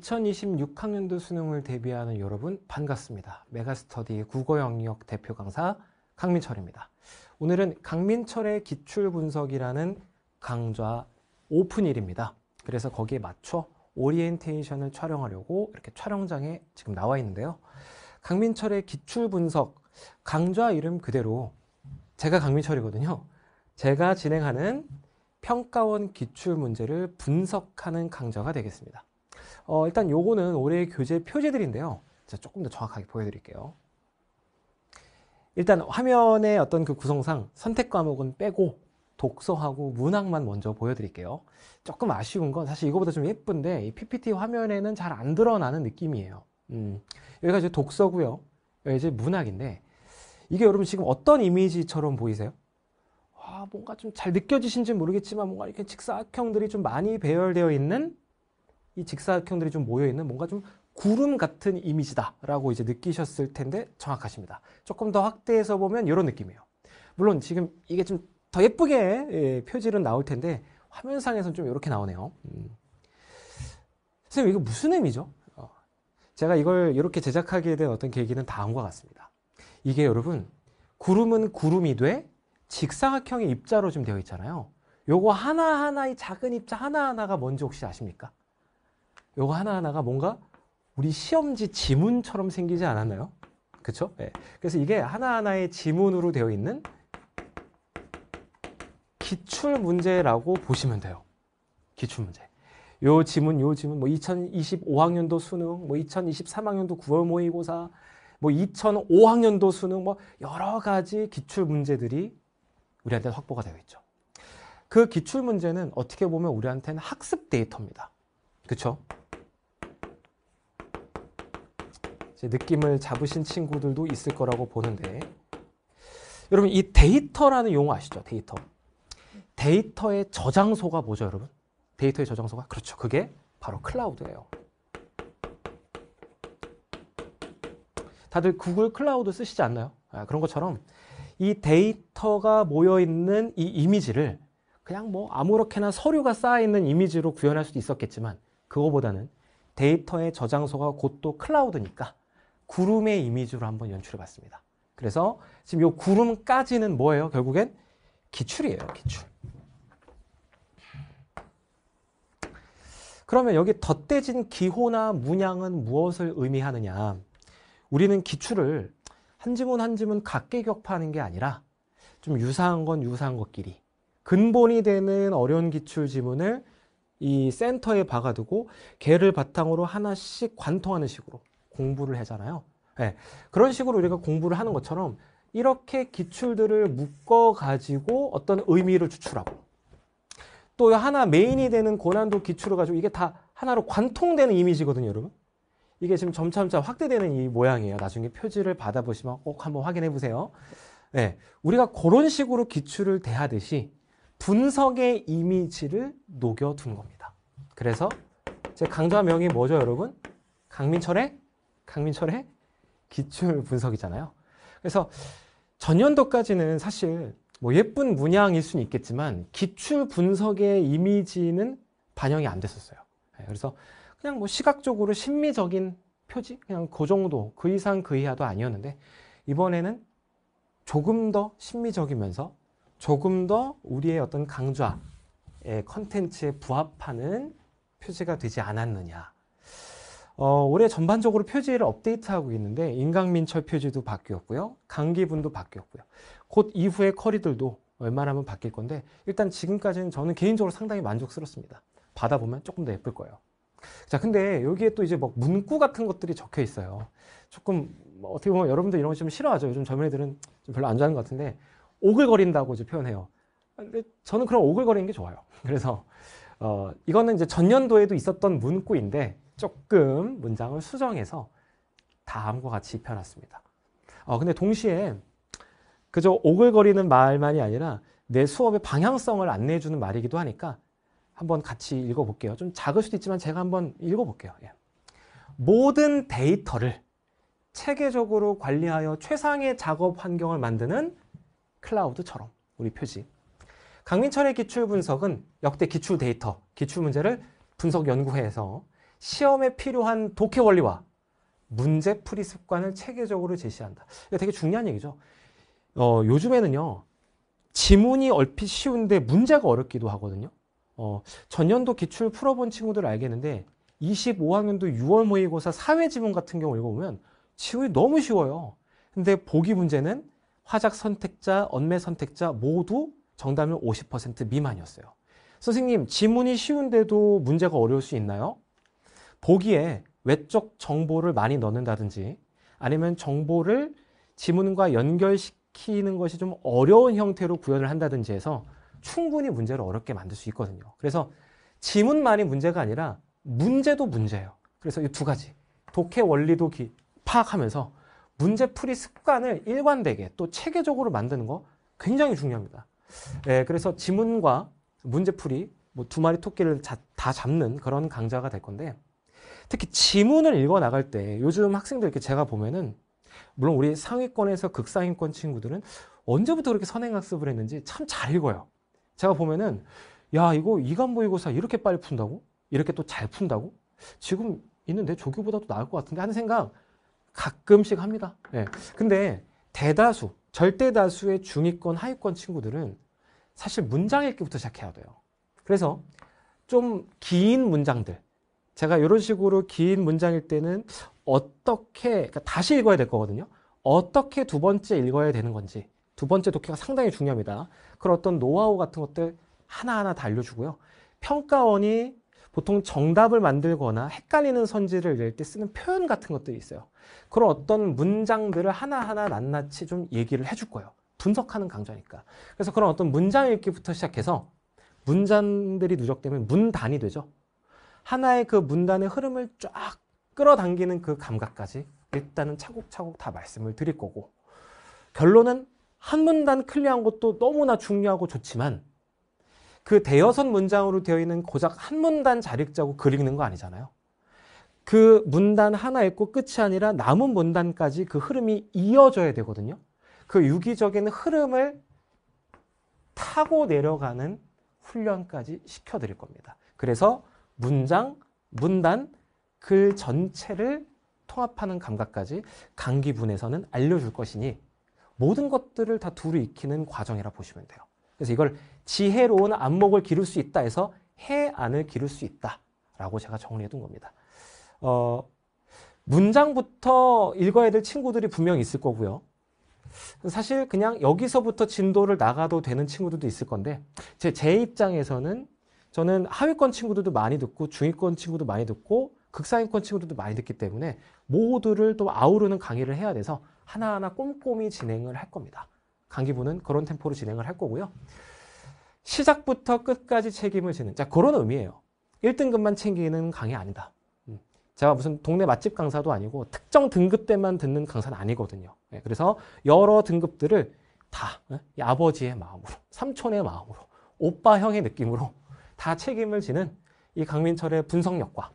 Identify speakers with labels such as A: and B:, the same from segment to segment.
A: 2026학년도 수능을 대비하는 여러분 반갑습니다. 메가스터디 국어 영역 대표 강사 강민철입니다. 오늘은 강민철의 기출 분석이라는 강좌 오픈일입니다. 그래서 거기에 맞춰 오리엔테이션을 촬영하려고 이렇게 촬영장에 지금 나와 있는데요. 강민철의 기출 분석 강좌 이름 그대로 제가 강민철이거든요. 제가 진행하는 평가원 기출 문제를 분석하는 강좌가 되겠습니다. 어, 일단 요거는 올해의 교재 표제들인데요. 자, 조금 더 정확하게 보여드릴게요. 일단 화면의 어떤 그 구성상 선택 과목은 빼고 독서하고 문학만 먼저 보여드릴게요. 조금 아쉬운 건 사실 이거보다 좀 예쁜데 이 PPT 화면에는 잘 안 드러나는 느낌이에요. 음, 여기가 이제 독서고요. 여기 이제 문학인데 이게 여러분 지금 어떤 이미지처럼 보이세요? 와, 뭔가 좀 잘 느껴지신지 모르겠지만 뭔가 이렇게 직사각형들이 좀 많이 배열되어 있는 이 직사각형들이 좀 모여있는 뭔가 좀 구름 같은 이미지다라고 이제 느끼셨을 텐데 정확하십니다. 조금 더 확대해서 보면 이런 느낌이에요. 물론 지금 이게 좀 더 예쁘게 예, 표지는 나올 텐데 화면상에서는 좀 이렇게 나오네요. 음. 선생님 이거 무슨 의미죠? 어. 제가 이걸 이렇게 제작하게 된 어떤 계기는 다음과 같습니다. 이게 여러분 구름은 구름이 돼 직사각형의 입자로 좀 되어 있잖아요. 요거 하나하나의 작은 입자 하나하나가 뭔지 혹시 아십니까? 요거 하나하나가 뭔가 우리 시험지 지문처럼 생기지 않았나요? 그쵸? 예. 그래서 이게 하나하나의 지문으로 되어 있는 기출 문제라고 보시면 돼요. 기출 문제. 요 지문, 요 지문, 뭐 2025학년도 수능, 뭐 2023학년도 9월 모의고사, 뭐 2005학년도 수능, 뭐 여러 가지 기출 문제들이 우리한테 확보가 되어 있죠. 그 기출 문제는 어떻게 보면 우리한테는 학습 데이터입니다. 그쵸 느낌을 잡으신 친구들도 있을 거라고 보는데 여러분 이 데이터라는 용어 아시죠? 데이터. 데이터의 저장소가 뭐죠, 여러분? 데이터의 저장소가 그렇죠. 그게 바로 클라우드예요. 다들 구글 클라우드 쓰시지 않나요? 아, 그런 것처럼 이 데이터가 모여 있는 이 이미지를 그냥 뭐 아무렇게나 서류가 쌓여 있는 이미지로 구현할 수도 있었겠지만 그거보다는 데이터의 저장소가 곧 또 클라우드니까 구름의 이미지로 한번 연출해 봤습니다. 그래서 지금 이 구름까지는 뭐예요? 결국엔 기출이에요, 기출. 그러면 여기 덧대진 기호나 문양은 무엇을 의미하느냐? 우리는 기출을 한 지문 한 지문 각계 격파하는 게 아니라 좀 유사한 건 유사한 것끼리 근본이 되는 어려운 기출 지문을 이 센터에 박아두고 개를 바탕으로 하나씩 관통하는 식으로 공부를 하잖아요. 네. 예. 그런 식으로 우리가 공부를 하는 것처럼 이렇게 기출들을 묶어 가지고 어떤 의미를 추출하고 또 하나 메인이 되는 고난도 기출을 가지고 이게 다 하나로 관통되는 이미지거든요, 여러분. 이게 지금 점차점차 확대되는 이 모양이에요. 나중에 표지를 받아보시면 꼭 한번 확인해 보세요. 네, 예. 우리가 그런 식으로 기출을 대하듯이 분석의 이미지를 녹여둔 겁니다. 그래서 제 강좌명이 뭐죠, 여러분? 강민철의 강민철의 기출 분석이잖아요. 그래서 전년도까지는 사실 뭐 예쁜 문양일 수는 있겠지만 기출 분석의 이미지는 반영이 안 됐었어요. 네, 그래서 그냥 뭐 시각적으로 심미적인 표지 그냥 그 정도 그 이상 그 이하도 아니었는데 이번에는 조금 더 심미적이면서 조금 더 우리의 어떤 강좌의 컨텐츠에 부합하는 표지가 되지 않았느냐 어, 올해 전반적으로 표지를 업데이트하고 있는데 인강민철 표지도 바뀌었고요. 강기분도 바뀌었고요. 곧 이후의 커리들도 웬만하면 바뀔 건데 일단 지금까지는 저는 개인적으로 상당히 만족스럽습니다. 받아보면 조금 더 예쁠 거예요. 자, 근데 여기에 또 이제 막 문구 같은 것들이 적혀 있어요. 조금 뭐 어떻게 보면 여러분들 이런 거 좀 싫어하죠. 요즘 젊은이들은 좀 별로 안 좋아하는 것 같은데 오글거린다고 이제 표현해요. 근데 저는 그런 오글거리는 게 좋아요. 그래서 어, 이거는 이제 전년도에도 있었던 문구인데 조금 문장을 수정해서 다음과 같이 펴놨습니다 어, 근데 동시에 그저 오글거리는 말만이 아니라 내 수업의 방향성을 안내해주는 말이기도 하니까 한번 같이 읽어볼게요. 좀 작을 수도 있지만 제가 한번 읽어볼게요. 예. 모든 데이터를 체계적으로 관리하여 최상의 작업 환경을 만드는 클라우드처럼 우리 표지. 강민철의 기출 분석은 역대 기출 데이터, 기출 문제를 분석 연구해서 시험에 필요한 독해 원리와 문제 풀이 습관을 체계적으로 제시한다. 이거 되게 중요한 얘기죠. 어, 요즘에는요. 지문이 얼핏 쉬운데 문제가 어렵기도 하거든요. 어, 전년도 기출 풀어본 친구들 알겠는데 25학년도 6월 모의고사 사회 지문 같은 경우 읽어보면 지문이 너무 쉬워요. 근데 보기 문제는 화작 선택자, 언매 선택자 모두 정답률 50% 미만이었어요. 선생님, 지문이 쉬운데도 문제가 어려울 수 있나요? 보기에 외적 정보를 많이 넣는다든지 아니면 정보를 지문과 연결시키는 것이 좀 어려운 형태로 구현을 한다든지 해서 충분히 문제를 어렵게 만들 수 있거든요. 그래서 지문만이 문제가 아니라 문제도 문제예요. 그래서 이 두 가지 독해 원리도 기, 파악하면서 문제풀이 습관을 일관되게 또 체계적으로 만드는 거 굉장히 중요합니다. 예, 그래서 지문과 문제풀이 뭐 두 마리 토끼를 자, 다 잡는 그런 강좌가 될 건데 특히 지문을 읽어 나갈 때 요즘 학생들 이렇게 제가 보면은 물론 우리 상위권에서 극상위권 친구들은 언제부터 그렇게 선행학습을 했는지 참 잘 읽어요. 제가 보면은 야 이거 이간보이고사 이렇게 빨리 푼다고? 이렇게 또 잘 푼다고? 지금 있는데 조교보다도 나을 것 같은데 하는 생각 가끔씩 합니다. 예. 근데 대다수, 절대다수의 중위권, 하위권 친구들은 사실 문장 읽기부터 시작해야 돼요. 그래서 좀 긴 문장들, 제가 이런 식으로 긴 문장일 때는 어떻게 그러니까 다시 읽어야 될 거거든요. 어떻게 두 번째 읽어야 되는 건지 두 번째 독해가 상당히 중요합니다. 그런 어떤 노하우 같은 것들 하나하나 다 알려주고요. 평가원이 보통 정답을 만들거나 헷갈리는 선지를 낼 때 쓰는 표현 같은 것들이 있어요. 그런 어떤 문장들을 하나하나 낱낱이 좀 얘기를 해줄 거예요. 분석하는 강좌니까. 그래서 그런 어떤 문장 읽기부터 시작해서 문장들이 누적되면 문단이 되죠. 하나의 그 문단의 흐름을 쫙 끌어당기는 그 감각까지 일단은 차곡차곡 다 말씀을 드릴 거고 결론은 한 문단 클리어한 것도 너무나 중요하고 좋지만 그 대여섯 문장으로 되어 있는 고작 한 문단 자 읽자고 그리는거 아니잖아요. 그 문단 하나 읽고 끝이 아니라 남은 문단까지 그 흐름이 이어져야 되거든요. 그 유기적인 흐름을 타고 내려가는 훈련까지 시켜드릴 겁니다. 그래서 문장, 문단, 글 전체를 통합하는 감각까지 강기분에서는 알려줄 것이니 모든 것들을 다 둘이 익히는 과정이라 보시면 돼요. 그래서 이걸 지혜로운 안목을 기를 수 있다 해서 해안을 기를 수 있다 라고 제가 정리해둔 겁니다. 어, 문장부터 읽어야 될 친구들이 분명히 있을 거고요. 사실 그냥 여기서부터 진도를 나가도 되는 친구들도 있을 건데 제, 제 입장에서는 저는 하위권 친구들도 많이 듣고 중위권 친구도 많이 듣고 극상위권 친구들도 많이 듣기 때문에 모두를 또 아우르는 강의를 해야 돼서 하나하나 꼼꼼히 진행을 할 겁니다. 강기부는 그런 템포로 진행을 할 거고요. 시작부터 끝까지 책임을 지는 자 그런 의미예요. 1등급만 챙기는 강의 아니다. 음, 제가 무슨 동네 맛집 강사도 아니고 특정 등급 때만 듣는 강사는 아니거든요. 예, 그래서 여러 등급들을 다 예, 아버지의 마음으로, 삼촌의 마음으로, 오빠 형의 느낌으로 다 책임을 지는 이 강민철의 분석력과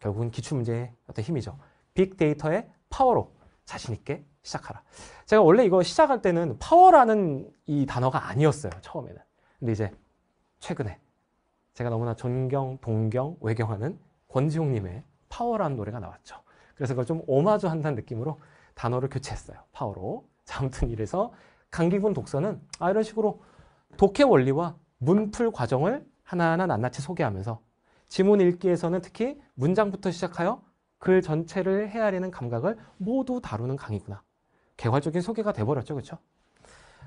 A: 결국은 기출문제의 어떤 힘이죠. 빅데이터의 파워로 자신있게 시작하라. 제가 원래 이거 시작할 때는 파워라는 이 단어가 아니었어요. 처음에는. 근데 이제 최근에 제가 너무나 존경, 동경, 외경하는 권지용님의 파워라는 노래가 나왔죠. 그래서 그걸 좀 오마주 한다는 느낌으로 단어를 교체했어요. 파워로. 자, 아무튼 이래서 강기군 독서는 아, 이런 식으로 독해 원리와 문풀 과정을 하나하나 낱낱이 소개하면서 지문 읽기에서는 특히 문장부터 시작하여 글 전체를 헤아리는 감각을 모두 다루는 강의구나. 개괄적인 소개가 돼버렸죠. 그렇죠?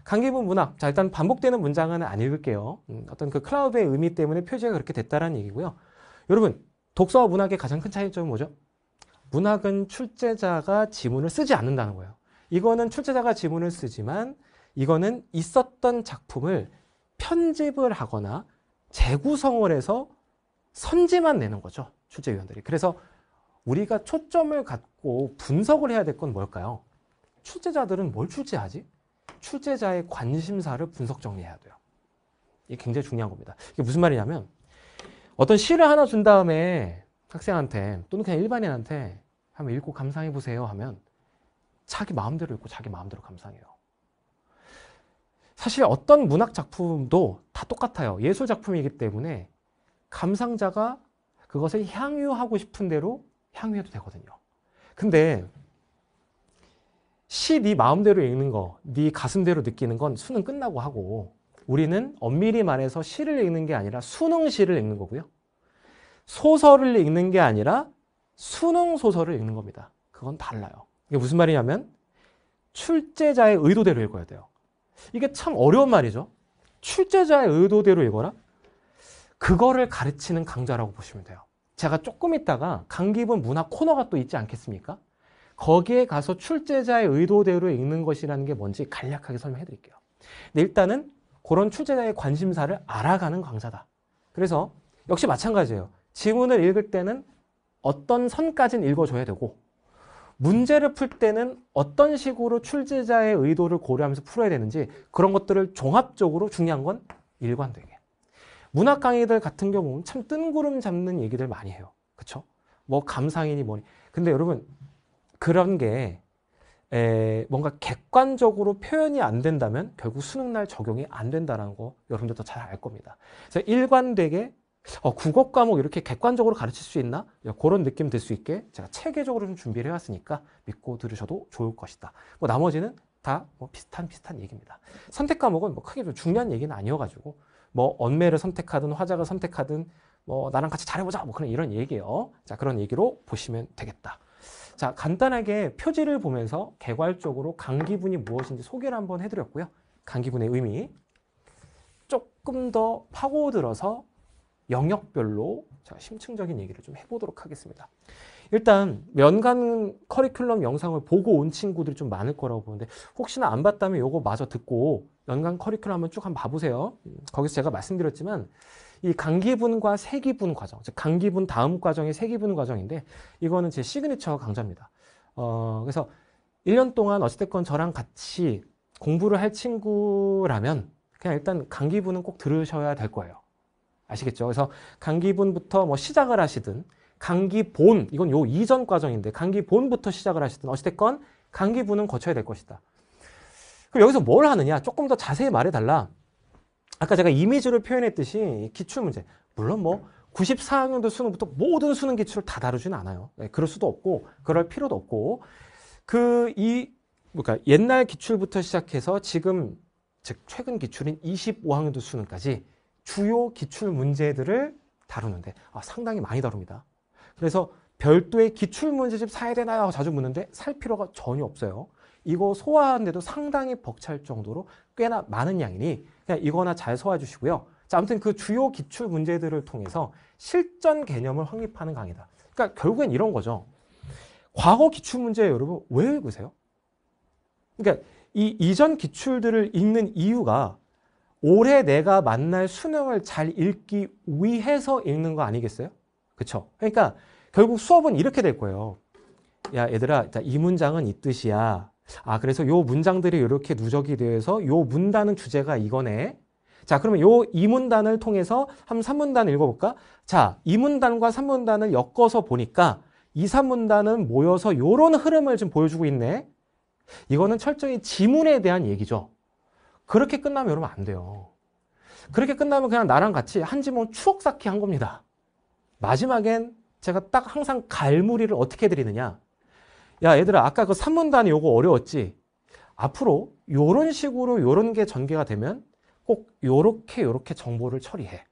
A: 강기분 문학. 자 일단 반복되는 문장은 안 읽을게요. 음, 어떤 그 클라우드의 의미 때문에 표지가 그렇게 됐다라는 얘기고요. 여러분 독서와 문학의 가장 큰 차이점은 뭐죠? 문학은 출제자가 지문을 쓰지 않는다는 거예요. 이거는 출제자가 지문을 쓰지만 이거는 있었던 작품을 편집을 하거나 재구성을 해서 선지만 내는 거죠. 출제위원들이. 그래서 우리가 초점을 갖고 분석을 해야 될 건 뭘까요? 출제자들은 뭘 출제하지? 출제자의 관심사를 분석 정리해야 돼요. 이게 굉장히 중요한 겁니다. 이게 무슨 말이냐면 어떤 시를 하나 준 다음에 학생한테 또는 그냥 일반인한테 한번 읽고 감상해 보세요 하면 자기 마음대로 읽고 자기 마음대로 감상해요. 사실 어떤 문학 작품도 다 똑같아요. 예술 작품이기 때문에 감상자가 그것을 향유하고 싶은 대로 향유해도 되거든요. 근데 시 네 마음대로 읽는 거, 네 가슴대로 느끼는 건 수능 끝나고 하고 우리는 엄밀히 말해서 시를 읽는 게 아니라 수능 시를 읽는 거고요. 소설을 읽는 게 아니라 수능 소설을 읽는 겁니다. 그건 달라요. 이게 무슨 말이냐면 출제자의 의도대로 읽어야 돼요. 이게 참 어려운 말이죠. 출제자의 의도대로 읽어라. 그거를 가르치는 강좌라고 보시면 돼요. 제가 조금 있다가 강기분 문화 코너가 또 있지 않겠습니까? 거기에 가서 출제자의 의도대로 읽는 것이라는 게 뭔지 간략하게 설명해 드릴게요. 근데 일단은 그런 출제자의 관심사를 알아가는 강좌다 그래서 역시 마찬가지예요. 지문을 읽을 때는 어떤 선까지는 읽어줘야 되고 문제를 풀 때는 어떤 식으로 출제자의 의도를 고려하면서 풀어야 되는지 그런 것들을 종합적으로 중요한 건 일관되게. 문학 강의들 같은 경우는 참 뜬구름 잡는 얘기들 많이 해요. 그렇죠? 뭐 감상이니 뭐니. 근데 여러분 그런 게 에, 뭔가 객관적으로 표현이 안 된다면 결국 수능 날 적용이 안 된다는 거 여러분들도 잘 알 겁니다. 그래서 일관되게 어, 국어 과목 이렇게 객관적으로 가르칠 수 있나? 그런 느낌 들 수 있게 제가 체계적으로 좀 준비를 해왔으니까 믿고 들으셔도 좋을 것이다. 뭐 나머지는 다뭐 비슷한 비슷한 얘기입니다. 선택 과목은 뭐 크게 좀 중요한 얘기는 아니어가지고 뭐 언매를 선택하든 화작을 선택하든 뭐 나랑 같이 잘해보자 뭐 그런 이런 얘기예요. 자 그런 얘기로 보시면 되겠다. 자 간단하게 표지를 보면서 개괄적으로 강기분이 무엇인지 소개를 한번 해드렸고요. 강기분의 의미 조금 더 파고들어서 영역별로 제가 심층적인 얘기를 좀 해보도록 하겠습니다. 일단 연간 커리큘럼 영상을 보고 온 친구들이 좀 많을 거라고 보는데 혹시나 안 봤다면 요거 마저 듣고 연간 커리큘럼 한번 쭉 한번 봐보세요. 음, 거기서 제가 말씀드렸지만 이 강기분과 세기분 과정, 즉 강기분 다음 과정이 세기분 과정인데 이거는 제 시그니처 강좌입니다. 어, 그래서 1년 동안 어찌됐건 저랑 같이 공부를 할 친구라면 그냥 일단 강기분은 꼭 들으셔야 될 거예요. 아시겠죠? 그래서 강기분부터 뭐 시작을 하시든 강기본 이건 요 이전 과정인데 강기본부터 시작을 하시든 어찌됐건 강기분은 거쳐야 될 것이다. 그럼 여기서 뭘 하느냐? 조금 더 자세히 말해달라. 아까 제가 이미지를 표현했듯이 기출 문제 물론 뭐 94학년도 수능부터 모든 수능 기출을 다 다루지는 않아요. 네, 그럴 수도 없고 그럴 필요도 없고 그이 그러니까 옛날 기출부터 시작해서 지금 즉 최근 기출인 25학년도 수능까지 주요 기출 문제들을 다루는데 아, 상당히 많이 다룹니다. 그래서 별도의 기출 문제집 사야 되나요? 자주 묻는데 살 필요가 전혀 없어요. 이거 소화하는데도 상당히 벅찰 정도로 꽤나 많은 양이니 그냥 이거나 잘 소화해 주시고요. 자, 아무튼 그 주요 기출 문제들을 통해서 실전 개념을 확립하는 강의다. 그러니까 결국엔 이런 거죠. 과거 기출 문제 여러분 왜 읽으세요? 그러니까 이 이전 기출들을 읽는 이유가 올해 내가 만날 수능을 잘 읽기 위해서 읽는 거 아니겠어요? 그쵸 그러니까 결국 수업은 이렇게 될 거예요. 야 얘들아 이 문장은 이 뜻이야. 아 그래서 요 문장들이 이렇게 누적이 되어서 요 문단은 주제가 이거네. 자 그러면 요 이 문단을 통해서 한번 3문단 읽어볼까? 자이 문단과 3문단을 엮어서 보니까 이 3문단은 모여서 요런 흐름을 좀 보여주고 있네. 이거는 철저히 지문에 대한 얘기죠. 그렇게 끝나면 여러분 안 돼요. 그렇게 끝나면 그냥 나랑 같이 한 지문 뭐 추억 쌓기 한 겁니다. 마지막엔 제가 딱 항상 갈무리를 어떻게 드리느냐. 야, 얘들아, 아까 그 3문단이 요거 어려웠지? 앞으로 요런 식으로 요런 게 전개가 되면 꼭 요렇게 요렇게 정보를 처리해.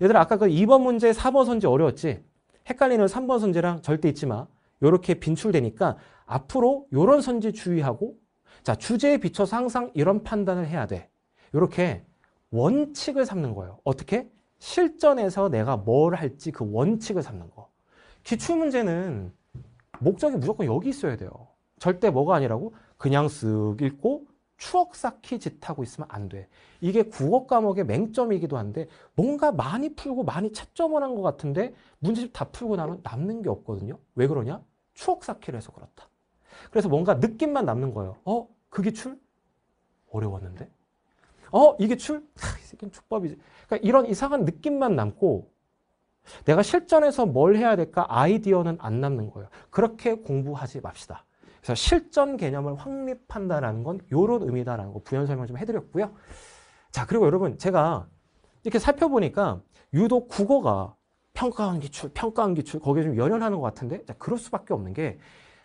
A: 얘들아, 아까 그 2번 문제 4번 선제 어려웠지? 헷갈리는 3번 선제랑 절대 잊지 마. 요렇게 빈출되니까 앞으로 요런 선제 주의하고 자, 주제에 비춰서 항상 이런 판단을 해야 돼. 이렇게 원칙을 삼는 거예요. 어떻게? 실전에서 내가 뭘 할지 그 원칙을 삼는 거. 기출문제는 목적이 무조건 여기 있어야 돼요. 절대 뭐가 아니라고 그냥 쓱 읽고 추억 쌓기 짓 하고 있으면 안 돼. 이게 국어 과목의 맹점이기도 한데 뭔가 많이 풀고 많이 채점을 한 것 같은데 문제집 다 풀고 나면 남는 게 없거든요. 왜 그러냐? 추억 쌓기를 해서 그렇다. 그래서 뭔가 느낌만 남는 거예요. 어? 그게 출? 어려웠는데? 어? 이게 출? 하, 이 새끼는 족밥이지. 그러니까 이런 이상한 느낌만 남고 내가 실전에서 뭘 해야 될까 아이디어는 안 남는 거예요. 그렇게 공부하지 맙시다. 그래서 실전 개념을 확립한다라는 건 이런 의미다라는 거 부연 설명 좀 해드렸고요. 자 그리고 여러분 제가 이렇게 살펴보니까 유독 국어가 평가한 기출, 평가한 기출 거기에 좀 연연하는 것 같은데 자, 그럴 수밖에 없는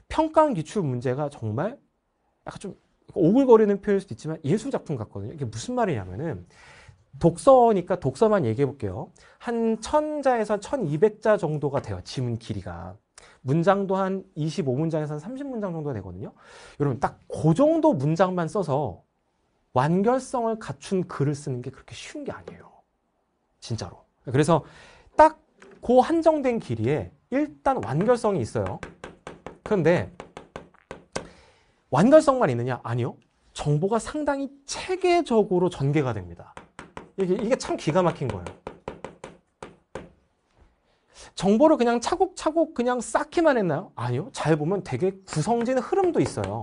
A: 게평가한 기출 문제가 정말 약간 좀 오글거리는 표현일 수도 있지만 예술 작품 같거든요. 이게 무슨 말이냐면은 독서니까 독서만 얘기해 볼게요. 한 천자에서 천이백 자 정도가 돼요. 지문 길이가. 문장도 한2 5 문장에서한 3 0 문장 정도 되거든요. 여러분 딱 그 정도 문장만 써서 완결성을 갖춘 글을 쓰는 게 그렇게 쉬운 게 아니에요. 진짜로. 그래서 딱 그 한정된 길이에 일단 완결성이 있어요. 그런데 완결성만 있느냐? 아니요. 정보가 상당히 체계적으로 전개가 됩니다. 이게, 이게 참 기가 막힌 거예요. 정보를 그냥 차곡차곡 그냥 쌓기만 했나요? 아니요. 잘 보면 되게 구성진 흐름도 있어요.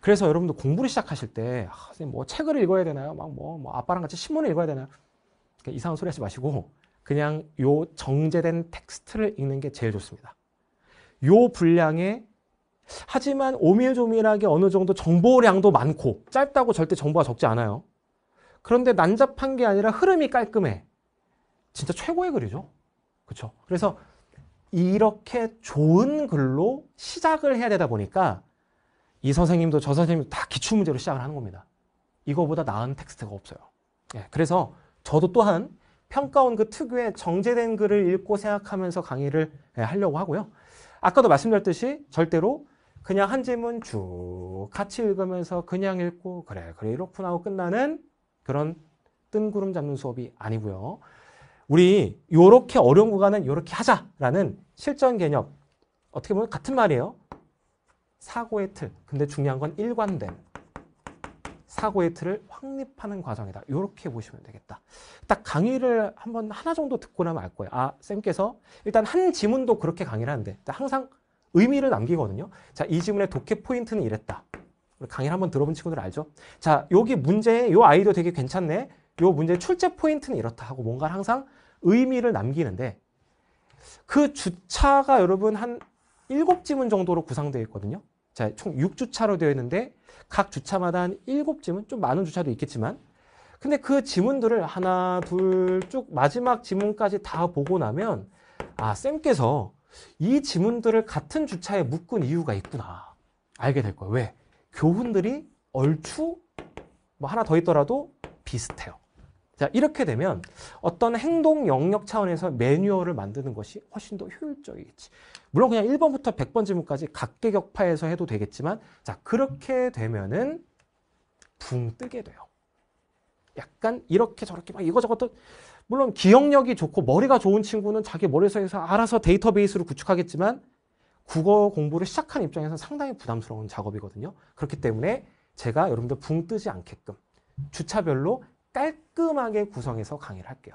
A: 그래서 여러분들 공부를 시작하실 때, 아, 선생님 뭐 책을 읽어야 되나요? 막 뭐, 뭐 아빠랑 같이 신문을 읽어야 되나요? 이상한 소리 하지 마시고, 그냥 요 정제된 텍스트를 읽는 게 제일 좋습니다. 요 분량에 하지만 오밀조밀하게 어느 정도 정보량도 많고 짧다고 절대 정보가 적지 않아요. 그런데 난잡한 게 아니라 흐름이 깔끔해. 진짜 최고의 글이죠. 그렇죠. 그래서 이렇게 좋은 글로 시작을 해야 되다 보니까 이 선생님도 저 선생님도 다 기출 문제로 시작을 하는 겁니다. 이거보다 나은 텍스트가 없어요. 예, 그래서 저도 또한 평가원 그 특유의 정제된 글을 읽고 생각하면서 강의를 예, 하려고 하고요. 아까도 말씀드렸듯이 절대로 그냥 한 질문 쭉 같이 읽으면서 그냥 읽고 그래 그래 이렇구나 하고 끝나는 그런 뜬구름 잡는 수업이 아니고요. 우리 요렇게 어려운 구간은 요렇게 하자라는 실전 개념 어떻게 보면 같은 말이에요. 사고의 틀. 근데 중요한 건일관된 사고의 틀을 확립하는 과정이다. 이렇게 보시면 되겠다. 딱 강의를 한번 하나 정도 듣고 나면 알 거예요. 아, 쌤께서 일단 한 지문도 그렇게 강의를 하는데 항상 의미를 남기거든요. 자, 이 지문의 독해 포인트는 이랬다. 우리 강의를 한번 들어본 친구들 알죠? 자, 여기 문제, 요 아이디어 되게 괜찮네. 요 문제 출제 포인트는 이렇다 하고 뭔가 를 항상 의미를 남기는데 그 주차가 여러분 한 일곱 지문 정도로 구성되어 있거든요. 자, 총 6주차로 되어 있는데 각 주차마다 한 7지문, 좀 많은 주차도 있겠지만 근데 그 지문들을 하나, 둘, 쭉 마지막 지문까지 다 보고 나면 아, 쌤께서 이 지문들을 같은 주차에 묶은 이유가 있구나. 알게 될 거예요. 왜? 교훈들이 얼추 뭐 하나 더 있더라도 비슷해요. 자 이렇게 되면 어떤 행동 영역 차원에서 매뉴얼을 만드는 것이 훨씬 더 효율적이겠지. 물론 그냥 1번부터 100번 지문까지 각계격파해서 해도 되겠지만 자 그렇게 되면은 붕 뜨게 돼요. 약간 이렇게 저렇게 막 이거저것도 물론 기억력이 좋고 머리가 좋은 친구는 자기 머릿속에서 알아서 데이터베이스로 구축하겠지만 국어 공부를 시작한 입장에서는 상당히 부담스러운 작업이거든요. 그렇기 때문에 제가 여러분들 붕 뜨지 않게끔 주차별로 깔끔하게 구성해서 강의를 할게요.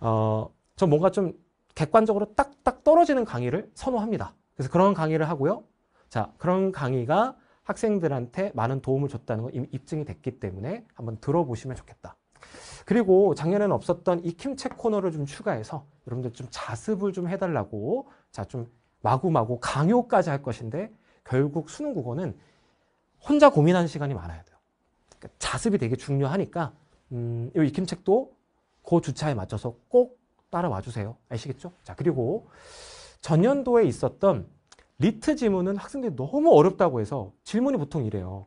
A: 어, 저 뭔가 좀 객관적으로 딱딱 떨어지는 강의를 선호합니다. 그래서 그런 강의를 하고요. 자, 그런 강의가 학생들한테 많은 도움을 줬다는 건 이미 입증이 됐기 때문에 한번 들어보시면 좋겠다. 그리고 작년에는 없었던 이 킴책 코너를 좀 추가해서 여러분들 좀 자습을 좀 해달라고 자, 좀 마구마구 강요까지 할 것인데 결국 수능 국어는 혼자 고민하는 시간이 많아야 돼요. 그러니까 자습이 되게 중요하니까 음, 이 김책도 그 주차에 맞춰서 꼭 따라와 주세요. 아시겠죠? 자, 그리고 전년도에 있었던 리트 지문은 학생들이 너무 어렵다고 해서 질문이 보통 이래요.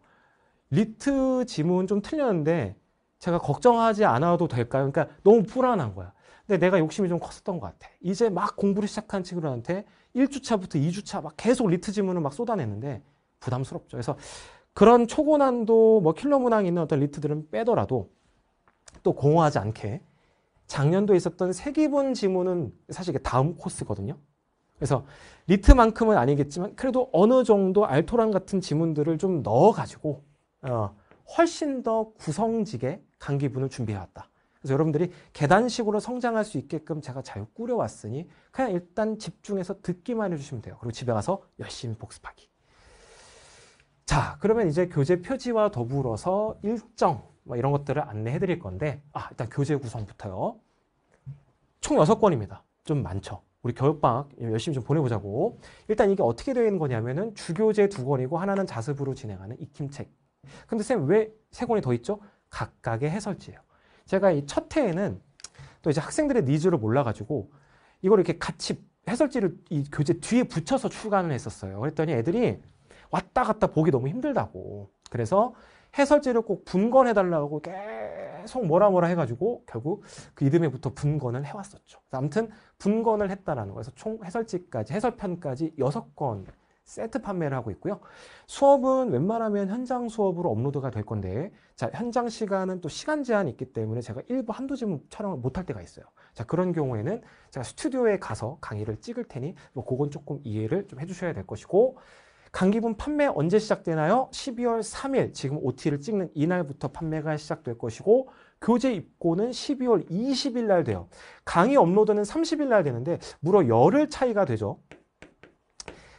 A: 리트 지문 좀 틀렸는데 제가 걱정하지 않아도 될까요? 그러니까 너무 불안한 거야. 근데 내가 욕심이 좀 컸었던 것 같아. 이제 막 공부를 시작한 친구들한테 1주차부터 2주차 막 계속 리트 지문을 막 쏟아내는데 부담스럽죠. 그래서 그런 초고난도 뭐 킬러 문항이 있는 어떤 리트들은 빼더라도 또 공허하지 않게 작년도에 있었던 세기분 지문은 사실 이게 다음 코스거든요. 그래서 리트만큼은 아니겠지만 그래도 어느 정도 알토란 같은 지문들을 좀 넣어가지고 어, 훨씬 더 구성지게 강기분을 준비해왔다. 그래서 여러분들이 계단식으로 성장할 수 있게끔 제가 잘 꾸려왔으니 그냥 일단 집중해서 듣기만 해주시면 돼요. 그리고 집에 가서 열심히 복습하기. 자, 그러면 이제 교재 표지와 더불어서 일정, 뭐 이런 것들을 안내해 드릴 건데 아, 일단 교재 구성부터요. 총 6권입니다. 좀 많죠. 우리 겨울방학 열심히 좀 보내보자고. 일단 이게 어떻게 되어 있는 거냐면은 주교재 두 권이고 하나는 자습으로 진행하는 익힘책. 근데 쌤 왜 세 권이 더 있죠? 각각의 해설지예요. 제가 이첫해에는또 이제 학생들의 니즈를 몰라가지고 이걸 이렇게 같이 해설지를 이 교재 뒤에 붙여서 출간을 했었어요. 그랬더니 애들이 왔다 갔다 보기 너무 힘들다고. 그래서 해설지를 꼭 분건해달라고 계속 뭐라 뭐라 해가지고 결국 그 이듬해부터 분건을 해왔었죠. 아무튼 분건을 했다라는 거에서 총 해설지까지 해설편까지 6권 세트 판매를 하고 있고요. 수업은 웬만하면 현장 수업으로 업로드가 될 건데 자 현장 시간은 또 시간 제한이 있기 때문에 제가 일부 한두 지문 촬영을 못할 때가 있어요. 자 그런 경우에는 제가 스튜디오에 가서 강의를 찍을 테니 뭐 그건 조금 이해를 좀 해주셔야 될 것이고 강기분 판매 언제 시작되나요? 12월 3일 지금 OT를 찍는 이날부터 판매가 시작될 것이고 교재 입고는 12월 20일 날 돼요. 강의 업로드는 30일 날 되는데 무려 열흘 차이가 되죠.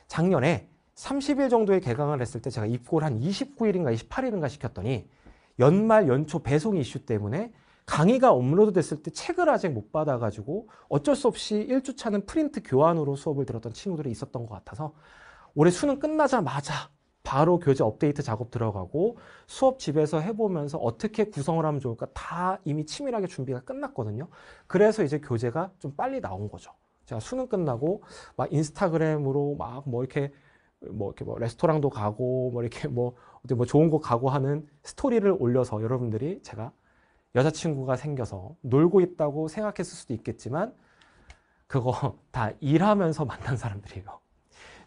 A: 작년에 30일 정도에 개강을 했을 때 제가 입고를 한 29일인가 28일인가 시켰더니 연말 연초 배송 이슈 때문에 강의가 업로드 됐을 때 책을 아직 못 받아가지고 어쩔 수 없이 1주차는 프린트 교환으로 수업을 들었던 친구들이 있었던 것 같아서 올해 수능 끝나자마자 바로 교재 업데이트 작업 들어가고 수업 집에서 해보면서 어떻게 구성을 하면 좋을까 다 이미 치밀하게 준비가 끝났거든요. 그래서 이제 교재가 좀 빨리 나온 거죠. 제가 수능 끝나고 막 인스타그램으로 막 뭐 이렇게 뭐 이렇게 뭐 레스토랑도 가고 뭐 이렇게 뭐 어디 뭐 좋은 곳 가고 하는 스토리를 올려서 여러분들이 제가 여자친구가 생겨서 놀고 있다고 생각했을 수도 있겠지만 그거 다 일하면서 만난 사람들이에요.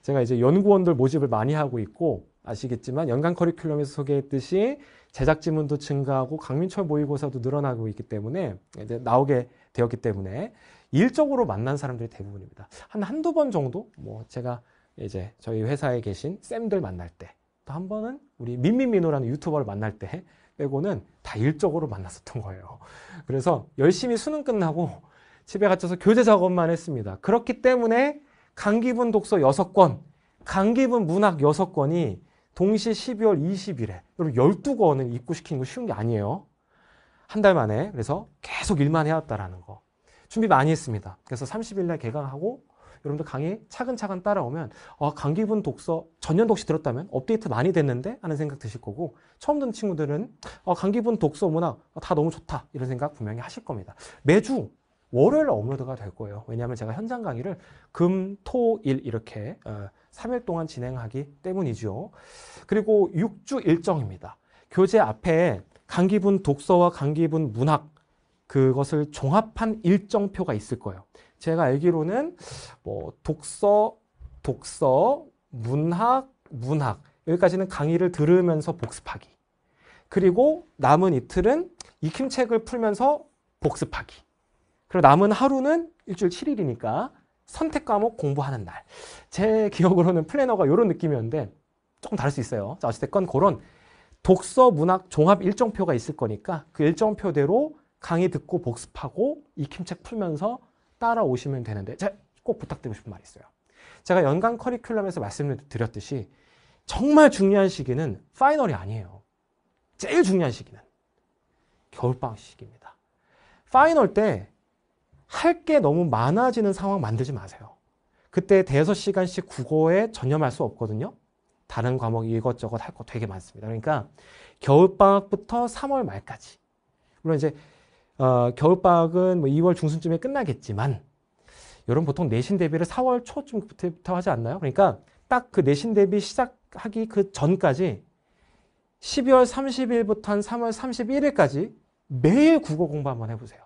A: 제가 이제 연구원들 모집을 많이 하고 있고 아시겠지만 연간 커리큘럼에서 소개했듯이 제작 지문도 증가하고 강민철 모의고사도 늘어나고 있기 때문에 이제 나오게 되었기 때문에 일적으로 만난 사람들이 대부분입니다. 한 한두 번 정도 뭐 제가 이제 저희 회사에 계신 쌤들 만날 때 또 한 번은 우리 민민민호라는 유튜버를 만날 때 빼고는 다 일적으로 만났었던 거예요. 그래서 열심히 수능 끝나고 집에 갇혀서 교재 작업만 했습니다. 그렇기 때문에 강기분 독서 6권, 강기분 문학 6권이 동시 12월 20일에 여러분 12권을 입고시키는 거 쉬운 게 아니에요. 한 달 만에 그래서 계속 일만 해왔다라는 거. 준비 많이 했습니다. 그래서 30일 날 개강하고 여러분들 강의 차근차근 따라오면 아, 강기분 독서 전년 독시 들었다면 업데이트 많이 됐는데 하는 생각 드실 거고 처음 듣는 친구들은 아, 강기분 독서 문학 다 너무 좋다 이런 생각 분명히 하실 겁니다. 매주 월요일 업로드가 될 거예요. 왜냐하면 제가 현장 강의를 금, 토, 일 이렇게 3일 어, 동안 진행하기 때문이죠. 그리고 6주 일정입니다. 교재 앞에 강기분 독서와 강기분 문학 그것을 종합한 일정표가 있을 거예요. 제가 알기로는 뭐 독서, 독서, 문학, 문학 여기까지는 강의를 들으면서 복습하기. 그리고 남은 이틀은 익힘책을 풀면서 복습하기. 그리고 남은 하루는 일주일 7일이니까 선택 과목 공부하는 날. 제 기억으로는 플래너가 이런 느낌이었는데 조금 다를 수 있어요. 자, 어찌됐건 그런 독서 문학 종합 일정표가 있을 거니까 그 일정표대로 강의 듣고 복습하고 익힘책 풀면서 따라오시면 되는데 제가 꼭 부탁드리고 싶은 말이 있어요. 제가 연간 커리큘럼에서 말씀을 드렸듯이 정말 중요한 시기는 파이널이 아니에요. 제일 중요한 시기는 겨울방학 시기입니다. 파이널 때 할게 너무 많아지는 상황 만들지 마세요. 그때 대여섯 시간씩 국어에 전념할 수 없거든요. 다른 과목 이것저것 할 거 되게 많습니다. 그러니까 겨울방학부터 3월 말까지 물론 이제 어, 겨울방학은 뭐 2월 중순쯤에 끝나겠지만 여러분 보통 내신 대비를 4월 초쯤부터 하지 않나요? 그러니까 딱 그 내신 대비 시작하기 그 전까지 12월 30일부터 한 3월 31일까지 매일 국어 공부 한번 해보세요.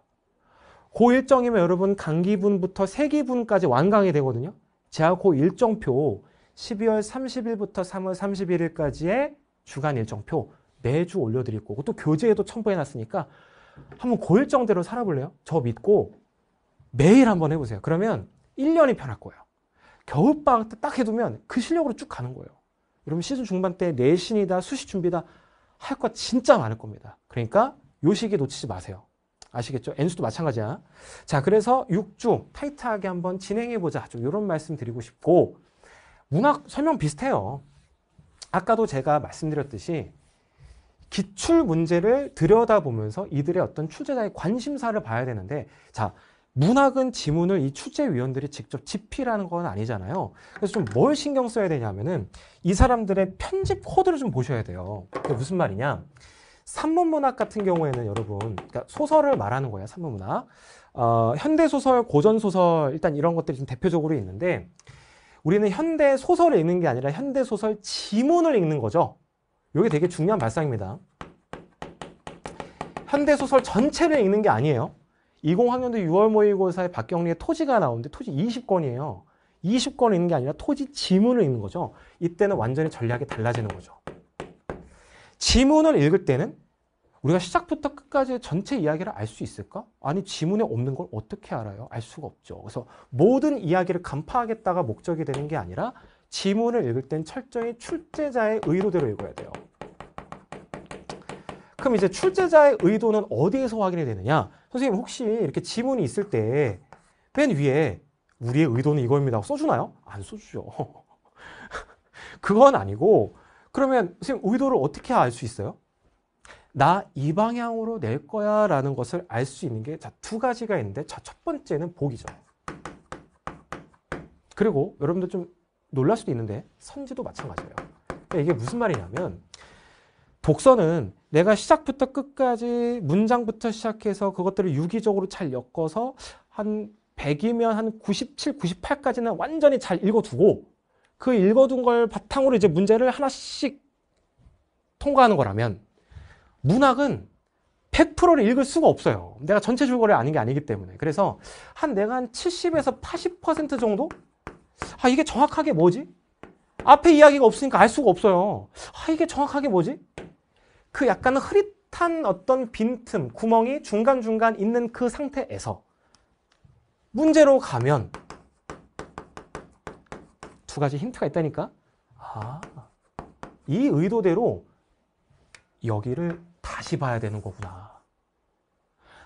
A: 고1정이면 여러분 강기분부터 세기분까지 완강이 되거든요. 제가 고1정표 12월 30일부터 3월 31일까지의 주간 일정표 매주 올려드릴 거고 또 교재에도 첨부해놨으니까 한번 고1정대로 살아볼래요? 저 믿고 매일 한번 해보세요. 그러면 1년이 편할 거예요. 겨울방학 때 딱 해두면 그 실력으로 쭉 가는 거예요. 여러분 시즌 중반 때 내신이다 수시 준비다 할 거 진짜 많을 겁니다. 그러니까 요 시기 놓치지 마세요. 아시겠죠? N수도 마찬가지야. 자, 그래서 6주 타이트하게 한번 진행해보자. 좀 이런 말씀 드리고 싶고 문학 설명 비슷해요. 아까도 제가 말씀드렸듯이 기출 문제를 들여다보면서 이들의 어떤 출제자의 관심사를 봐야 되는데 자 문학은 지문을 이 출제위원들이 직접 집필하는 건 아니잖아요. 그래서 좀 뭘 신경 써야 되냐면은 이 사람들의 편집 코드를 좀 보셔야 돼요. 그게 무슨 말이냐? 산문문학 같은 경우에는 여러분 그러니까 소설을 말하는 거예요. 산문문학. 어, 현대소설, 고전소설 일단 이런 것들이 좀 대표적으로 있는데 우리는 현대 소설을 읽는 게 아니라 현대 소설 지문을 읽는 거죠. 이게 되게 중요한 발상입니다. 현대 소설 전체를 읽는 게 아니에요. 20학년도 6월 모의고사에 박경리의 토지가 나오는데 토지 20권이에요. 20권 을 읽는 게 아니라 토지 지문을 읽는 거죠. 이때는 완전히 전략이 달라지는 거죠. 지문을 읽을 때는 우리가 시작부터 끝까지 전체 이야기를 알 수 있을까? 아니 지문에 없는 걸 어떻게 알아요? 알 수가 없죠. 그래서 모든 이야기를 간파하겠다가 목적이 되는 게 아니라 지문을 읽을 땐 철저히 출제자의 의도대로 읽어야 돼요. 그럼 이제 출제자의 의도는 어디에서 확인이 되느냐? 선생님 혹시 이렇게 지문이 있을 때 맨 위에 우리의 의도는 이거입니다 써주나요? 안 써주죠. 그건 아니고 그러면 선생님 의도를 어떻게 알 수 있어요? 나 이 방향으로 낼 거야 라는 것을 알 수 있는 게 두 가지가 있는데 자, 첫 번째는 보기죠. 그리고 여러분들 좀 놀랄 수도 있는데 선지도 마찬가지예요. 그러니까 이게 무슨 말이냐면 독서는 내가 시작부터 끝까지 문장부터 시작해서 그것들을 유기적으로 잘 엮어서 한 100이면 한 97, 98까지는 완전히 잘 읽어두고 그 읽어둔 걸 바탕으로 이제 문제를 하나씩 통과하는 거라면 문학은 100%를 읽을 수가 없어요. 내가 전체 줄거리를 아는 게 아니기 때문에. 그래서 한 내가 한 70에서 80% 정도? 아, 이게 정확하게 뭐지? 앞에 이야기가 없으니까 알 수가 없어요. 아, 이게 정확하게 뭐지? 그 약간 흐릿한 어떤 빈틈, 구멍이 중간중간 있는 그 상태에서 문제로 가면 두 가지 힌트가 있다니까. 아, 이 의도대로 여기를 다시 봐야 되는 거구나.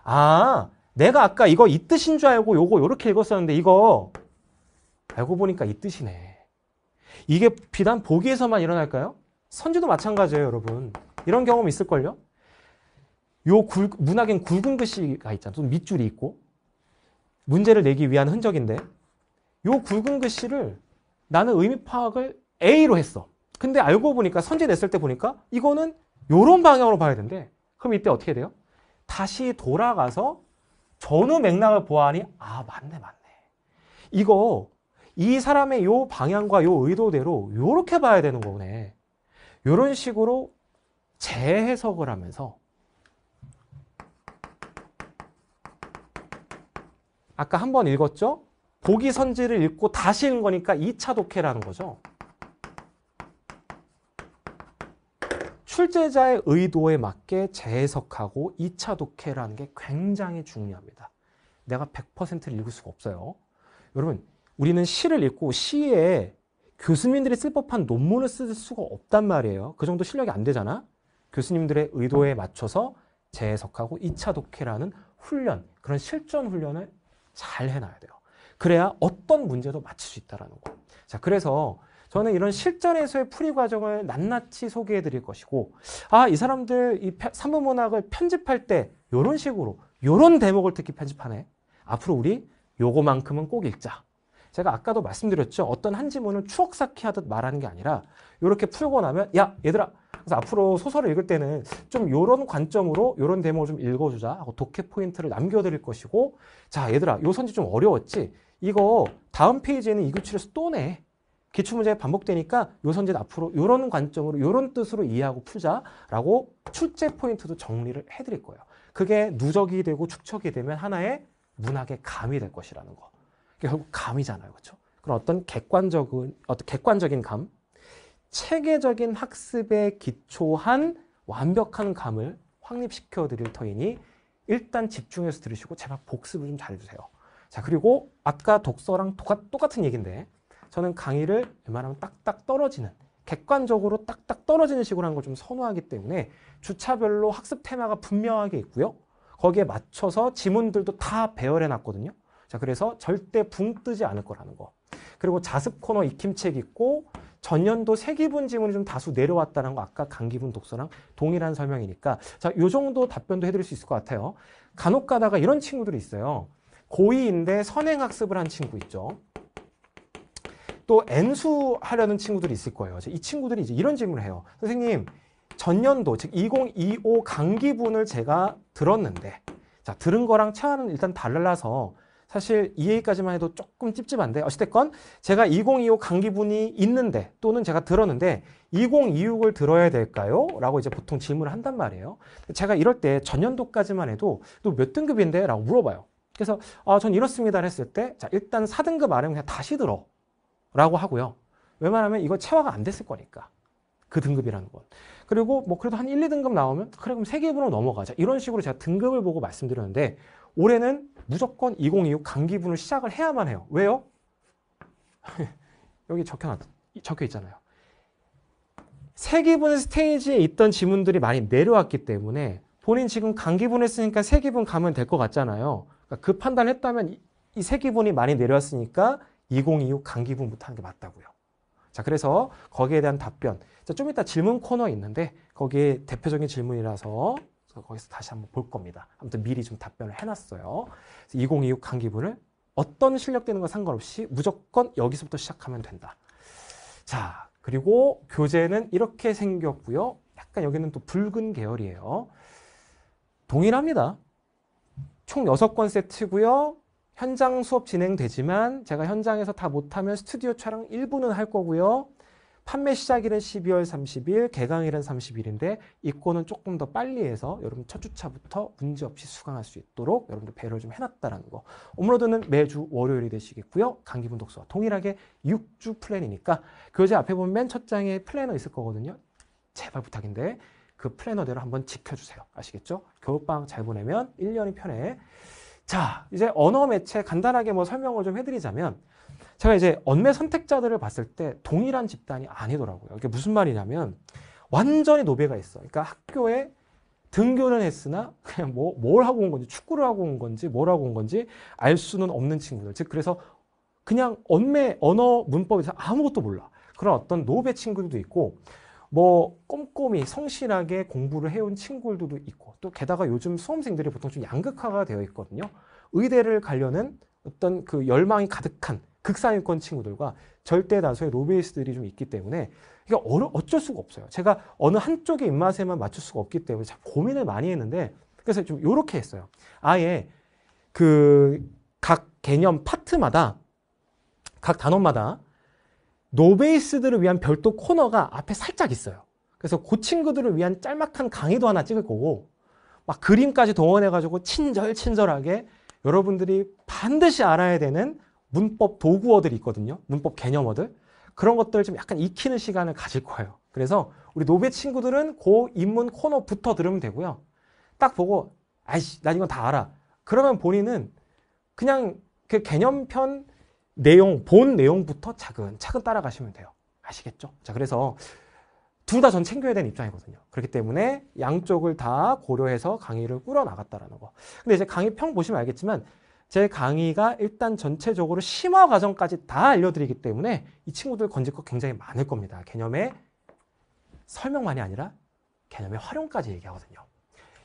A: 아, 내가 아까 이거 이 뜻인 줄 알고 요거 요렇게 읽었었는데 이거 알고 보니까 이 뜻이네. 이게 비단 보기에서만 일어날까요? 선지도 마찬가지예요, 여러분. 이런 경험 있을걸요? 요 굵, 문학엔 굵은 글씨가 있잖아. 좀 밑줄이 있고. 문제를 내기 위한 흔적인데 요 굵은 글씨를 나는 의미 파악을 A로 했어. 근데 알고 보니까 선제 냈을 때 보니까 이거는 이런 방향으로 봐야 된대. 그럼 이때 어떻게 돼요? 다시 돌아가서 전후 맥락을 보아하니 아 맞네 맞네. 이거 이 사람의 요 방향과 요 의도대로 요렇게 봐야 되는 거네. 요런 식으로 재해석을 하면서 아까 한 번 읽었죠? 보기 선지를 읽고 다시 읽는 거니까 2차 독해라는 거죠. 출제자의 의도에 맞게 재해석하고 2차 독해라는 게 굉장히 중요합니다. 내가 100%를 읽을 수가 없어요. 여러분, 우리는 시를 읽고 시에 교수님들이 쓸 법한 논문을 쓸 수가 없단 말이에요. 그 정도 실력이 안 되잖아. 교수님들의 의도에 맞춰서 재해석하고 2차 독해라는 훈련, 그런 실전 훈련을 잘 해놔야 돼요. 그래야 어떤 문제도 맞출수 있다라는 거. 자, 그래서 저는 이런 실전에서의 풀이 과정을 낱낱이 소개해 드릴 것이고 아, 이 사람들 이 산문 문학을 편집할 때 요런 식으로 요런 대목을 특히 편집하네. 앞으로 우리 요거만큼은 꼭 읽자. 제가 아까도 말씀드렸죠. 어떤 한 지문을 추억 쌓기 하듯 말하는 게 아니라 이렇게 풀고 나면 야 얘들아 그래서 앞으로 소설을 읽을 때는 좀 요런 관점으로 요런 대목을 좀 읽어주자 하고 독해 포인트를 남겨드릴 것이고 자 얘들아 요 선지 좀 어려웠지 이거 다음 페이지에는 이 교출에서 또 내. 기출문제 에 반복되니까 요 선제 앞으로 요런 관점으로 요런 뜻으로 이해하고 풀자라고 출제 포인트도 정리를 해드릴 거예요. 그게 누적이 되고 축적이 되면 하나의 문학의 감이 될 것이라는 거. 결국 감이잖아요. 그렇죠? 그런 어떤 객관적인 어떤 객관적인 감, 체계적인 학습에 기초한 완벽한 감을 확립시켜 드릴 터이니 일단 집중해서 들으시고 제발 복습을 좀 잘해 주세요. 자 그리고 아까 독서랑 똑같은 얘기인데 저는 강의를 웬만하면 딱딱 떨어지는 객관적으로 딱딱 떨어지는 식으로 하는 걸좀 선호하기 때문에 주차별로 학습 테마가 분명하게 있고요. 거기에 맞춰서 지문들도 다 배열해놨거든요. 자 그래서 절대 붕 뜨지 않을 거라는 거. 그리고 자습 코너 익힘책 있고 전년도 세기분 지문이 좀 다수 내려왔다는 거 아까 강기분 독서랑 동일한 설명이니까 자요 정도 답변도 해드릴 수 있을 것 같아요. 간혹 가다가 이런 친구들이 있어요. 고2인데 선행학습을 한 친구 있죠. 또 N수 하려는 친구들이 있을 거예요. 이 친구들이 이제 이런 질문을 해요. 선생님, 전년도, 즉 2025 강기분을 제가 들었는데 자 들은 거랑 차는 일단 달라서 사실 EA까지만 해도 조금 찝찝한데 어찌됐건 제가 2025 강기분이 있는데 또는 제가 들었는데 2026을 들어야 될까요? 라고 이제 보통 질문을 한단 말이에요. 제가 이럴 때 전년도까지만 해도 또 몇 등급인데? 라고 물어봐요. 그래서 아, 전 이렇습니다 했을 때 자, 일단 4등급 아래면 그냥 다시 들어 라고 하고요. 왜만하면 이거 체화가 안 됐을 거니까. 그 등급이라는 건. 그리고 뭐 그래도 한 1, 2등급 나오면 그래 그럼 세계부로 넘어가자. 이런 식으로 제가 등급을 보고 말씀드렸는데 올해는 무조건 2026 강기분을 시작을 해야만 해요. 왜요? 여기 적혀놨, 적혀 있잖아요. 세기분 스테이지에 있던 지문들이 많이 내려왔기 때문에 본인 지금 강기분 했으니까 세기분 가면 될 것 같잖아요. 그러니까 그 판단을 했다면 이 세 기분이 많이 내려왔으니까 2026 강기분 부터 하는 게 맞다고요. 자, 그래서 거기에 대한 답변. 자, 좀 이따 질문 코너 있는데 거기에 대표적인 질문이라서 거기서 다시 한번 볼 겁니다. 아무튼 미리 좀 답변을 해놨어요. 2026 강기분을 어떤 실력되는 건 상관없이 무조건 여기서부터 시작하면 된다. 자, 그리고 교재는 이렇게 생겼고요. 약간 여기는 또 붉은 계열이에요. 동일합니다. 총6권 세트고요. 현장 수업 진행되지만 제가 현장에서 다 못하면 스튜디오 촬영 일부는 할 거고요. 판매 시작일은 12월 30일, 개강일은 30일인데 입고는 조금 더 빨리 해서 여러분 첫 주차부터 문제없이 수강할 수 있도록 여러분들 배려를 좀 해놨다라는 거. 업로드는 매주 월요일이 되시겠고요. 강기분 독서와 동일하게 6주 플랜이니까 교재 앞에 보면 맨 첫 장에 플래너 있을 거거든요. 제발 부탁인데 그 플래너대로 한번 지켜주세요. 아시겠죠? 겨울방학 잘 보내면 1년이 편해. 자, 이제 언어 매체 간단하게 뭐 설명을 좀 해드리자면 제가 이제 언매 선택자들을 봤을 때 동일한 집단이 아니더라고요. 이게 무슨 말이냐면 완전히 노배가 있어. 그러니까 학교에 등교는 했으나 그냥 뭐, 뭘 하고 온 건지 축구를 하고 온 건지 뭘 하고 온 건지 알 수는 없는 친구들. 즉 그래서 그냥 언매 언어 문법에서 아무것도 몰라. 그런 어떤 노배 친구들도 있고 뭐 꼼꼼히 성실하게 공부를 해온 친구들도 있고 또 게다가 요즘 수험생들이 보통 좀 양극화가 되어 있거든요. 의대를 가려는 어떤 그 열망이 가득한 극상위권 친구들과 절대 다수의 로베이스들이좀 있기 때문에 이게 어려, 어쩔 수가 없어요. 제가 어느 한쪽의 입맛에만 맞출 수가 없기 때문에 참 고민을 많이 했는데 그래서 좀 요렇게 했어요. 아예 그 각 개념 파트마다 각 단원마다 노베이스들을 위한 별도 코너가 앞에 살짝 있어요. 그래서 그 친구들을 위한 짤막한 강의도 하나 찍을 거고 막 그림까지 동원해가지고 친절친절하게 여러분들이 반드시 알아야 되는 문법 도구어들이 있거든요. 문법 개념어들. 그런 것들 좀 약간 익히는 시간을 가질 거예요. 그래서 우리 노베 친구들은 고 그 입문 코너부터 들으면 되고요. 딱 보고 아이씨 난 이건 다 알아. 그러면 본인은 그냥 그 개념편 내용, 본 내용부터 차근차근 따라가시면 돼요. 아시겠죠? 자, 그래서 둘 다 전 챙겨야 되는 입장이거든요. 그렇기 때문에 양쪽을 다 고려해서 강의를 꾸려나갔다라는 거. 근데 이제 강의 평 보시면 알겠지만 제 강의가 일단 전체적으로 심화 과정까지 다 알려드리기 때문에 이 친구들 건질 거 굉장히 많을 겁니다. 개념의 설명만이 아니라 개념의 활용까지 얘기하거든요.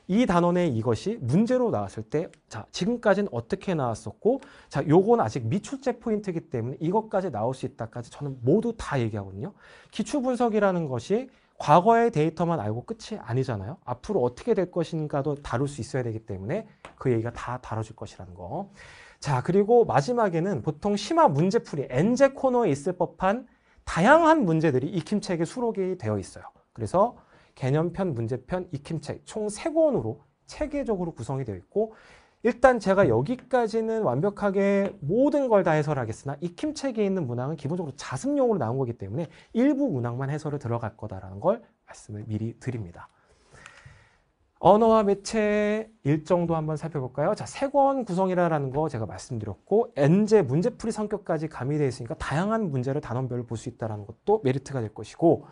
A: 이 단원의 이것이 문제로 나왔을 때 자, 지금까지는 어떻게 나왔었고 자, 요건 아직 미출제 포인트이기 때문에 이것까지 나올 수 있다까지 저는 모두 다 얘기하거든요. 기출 분석이라는 것이 과거의 데이터만 알고 끝이 아니잖아요. 앞으로 어떻게 될 것인가도 다룰 수 있어야 되기 때문에 그 얘기가 다 다뤄질 것이라는 거. 자, 그리고 마지막에는 보통 심화 문제풀이 엔제 코너에 있을 법한 다양한 문제들이 익힘책에 수록이 되어 있어요. 그래서 개념편, 문제편, 익힘책 총3권으로 체계적으로 구성이 되어 있고 일단 제가 여기까지는 완벽하게 모든 걸 다 해설하겠으나 익힘책에 있는 문항은 기본적으로 자습용으로 나온 거기 때문에 일부 문항만 해설을 들어갈 거다라는 걸 말씀을 미리 드립니다. 언어와 매체 일정도 한번 살펴볼까요? 자, 세 권 구성이라는 거 제가 말씀드렸고 n 제 문제풀이 성격까지 가미되어 있으니까 다양한 문제를 단원별로 볼 수 있다는 것도 메리트가 될 것이고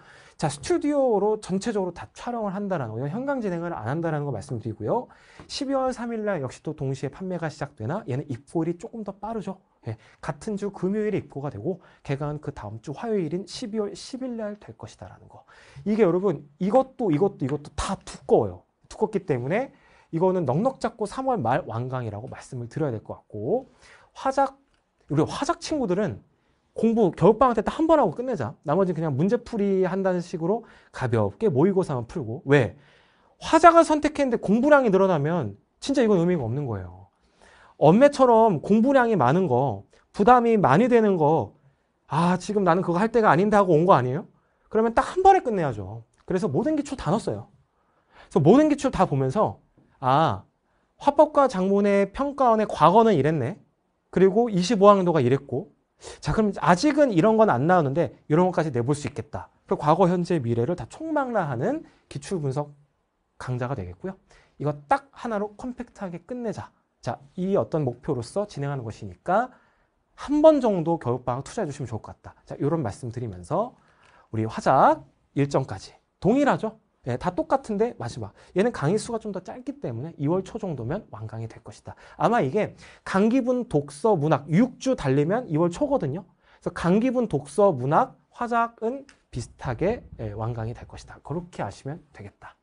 A: 자, 스튜디오로 전체적으로 다 촬영을 한다라는 거, 현강 진행을 안 한다라는 거 말씀드리고요. 12월 3일 날 역시 또 동시에 판매가 시작되나 얘는 입고일이 조금 더 빠르죠. 예, 같은 주 금요일에 입고가 되고 개강은 그 다음 주 화요일인 12월 10일 날 될 것이다라는 거. 이게 여러분 이것도 이것도 이것도 다 두꺼워요. 두껍기 때문에 이거는 넉넉 잡고 3월 말 완강이라고 말씀을 드려야 될 것 같고 화작 우리 화작 친구들은 공부 겨울방학 때 딱 한 번 하고 끝내자. 나머지는 그냥 문제풀이 한다는 식으로 가볍게 모의고사만 풀고 왜? 화자가 선택했는데 공부량이 늘어나면 진짜 이건 의미가 없는 거예요. 엄매처럼 공부량이 많은 거, 부담이 많이 되는 거, 아 지금 나는 그거 할 때가 아닌데 하고 온 거 아니에요? 그러면 딱 한 번에 끝내야죠. 그래서 모든 기출 다 넣었어요. 그래서 모든 기출 다 보면서 아 화법과 장문의 평가원의 과거는 이랬네. 그리고 25학년도가 이랬고 자, 그럼 아직은 이런 건 안 나오는데 이런 것까지 내볼 수 있겠다. 그 과거, 현재, 미래를 다 총망라하는 기출 분석 강좌가 되겠고요. 이거 딱 하나로 컴팩트하게 끝내자. 자, 이 어떤 목표로서 진행하는 것이니까 한 번 정도 교육방학 투자해 주시면 좋을 것 같다. 자, 이런 말씀 드리면서 우리 화작 일정까지 동일하죠? 예, 다 똑같은데 마지막 얘는 강의 수가 좀 더 짧기 때문에 2월 초 정도면 완강이 될 것이다. 아마 이게 강기분 독서 문학 6주 달리면 2월 초거든요. 그래서 강기분 독서 문학 화작은 비슷하게 예, 완강이 될 것이다. 그렇게 아시면 되겠다.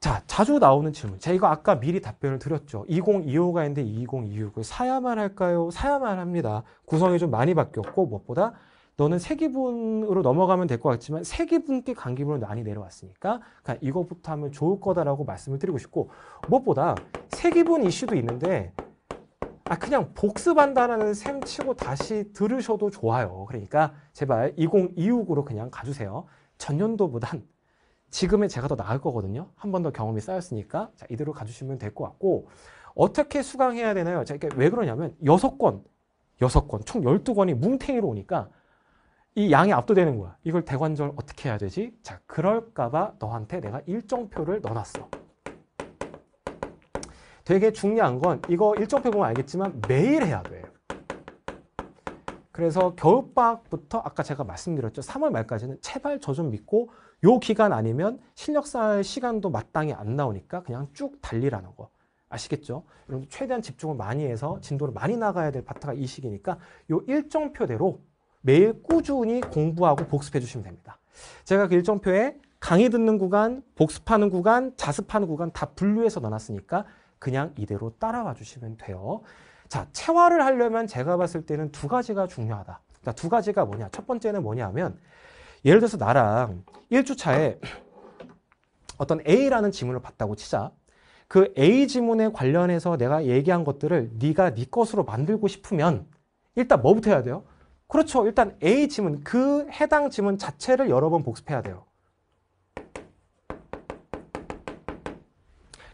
A: 자, 자주 나오는 질문. 제가 이거 아까 미리 답변을 드렸죠. 2025가 있는데 2026을 사야만 할까요? 사야만 합니다. 구성이 좀 많이 바뀌었고 무엇보다 너는 세기분으로 넘어가면 될 것 같지만 세기분께 간기분을 많이 내려왔으니까 그러 그러니까 이것부터 하면 좋을 거다라고 말씀을 드리고 싶고 무엇보다 세기분 이슈도 있는데 아 그냥 복습한다라는 셈 치고 다시 들으셔도 좋아요. 그러니까 제발 2026으로 그냥 가주세요. 전년도보단 지금의 제가 더 나을 거거든요. 한 번 더 경험이 쌓였으니까 자, 이대로 가주시면 될 것 같고 어떻게 수강해야 되나요? 자, 그러니까 왜 그러냐면 6 권, 6 권, 총1 2 권이 뭉탱이로 오니까 이 양이 압도되는 거야. 이걸 대관절 어떻게 해야 되지? 자, 그럴까 봐 너한테 내가 일정표를 넣어놨어. 되게 중요한 건 이거 일정표 보면 알겠지만 매일 해야 돼. 그래서 겨울방학부터 아까 제가 말씀드렸죠. 3월 말까지는 제발 저 좀 믿고 요 기간 아니면 실력 쌓을 시간도 마땅히 안 나오니까 그냥 쭉 달리라는 거. 아시겠죠? 여러분 최대한 집중을 많이 해서 진도를 많이 나가야 될 파트가 이 시기니까 요 일정표대로 매일 꾸준히 공부하고 복습해 주시면 됩니다. 제가 그 일정표에 강의 듣는 구간, 복습하는 구간, 자습하는 구간 다 분류해서 넣어놨으니까 그냥 이대로 따라와 주시면 돼요. 자, 체화를 하려면 제가 봤을 때는 두 가지가 중요하다. 자, 그러니까 두 가지가 뭐냐. 첫 번째는 뭐냐면 하 예를 들어서 나랑 1주차에 어떤 A라는 지문을 봤다고 치자. 그 A 지문에 관련해서 내가 얘기한 것들을 네가 네 것으로 만들고 싶으면 일단 뭐부터 해야 돼요? 그렇죠. 일단 A 지문, 그 해당 지문 자체를 여러 번 복습해야 돼요.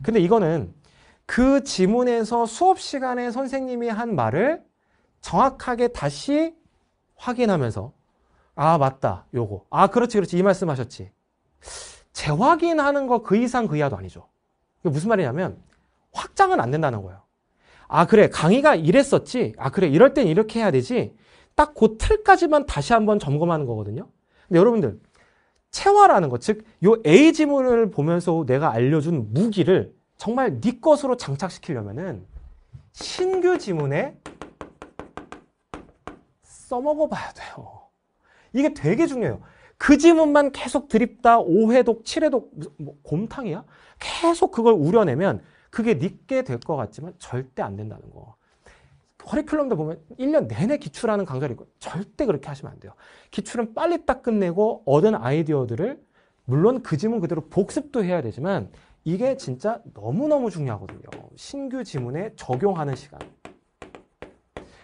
A: 근데 이거는 그 지문에서 수업 시간에 선생님이 한 말을 정확하게 다시 확인하면서 아 맞다 요거 아 그렇지 그렇지 이 말씀 하셨지 재확인하는 거 그 이상 그 이하도 아니죠 이게 무슨 말이냐면 확장은 안 된다는 거예요 아 그래 강의가 이랬었지 아 그래 이럴 땐 이렇게 해야 되지 딱그 틀까지만 다시 한번 점검하는 거거든요. 근데 여러분들 채화라는 것, 즉요 A 지문을 보면서 내가 알려준 무기를 정말 네 것으로 장착시키려면은 신규 지문에 써먹어 봐야 돼요. 이게 되게 중요해요. 그 지문만 계속 드립다 5회독, 7회독, 뭐 곰탕이야? 계속 그걸 우려내면 그게 늦게 네 될것 같지만 절대 안 된다는 거. 커리큘럼도 보면 1년 내내 기출하는 강좌를 있고 절대 그렇게 하시면 안 돼요. 기출은 빨리 딱 끝내고 얻은 아이디어들을 물론 그 지문 그대로 복습도 해야 되지만 이게 진짜 너무너무 중요하거든요. 신규 지문에 적용하는 시간.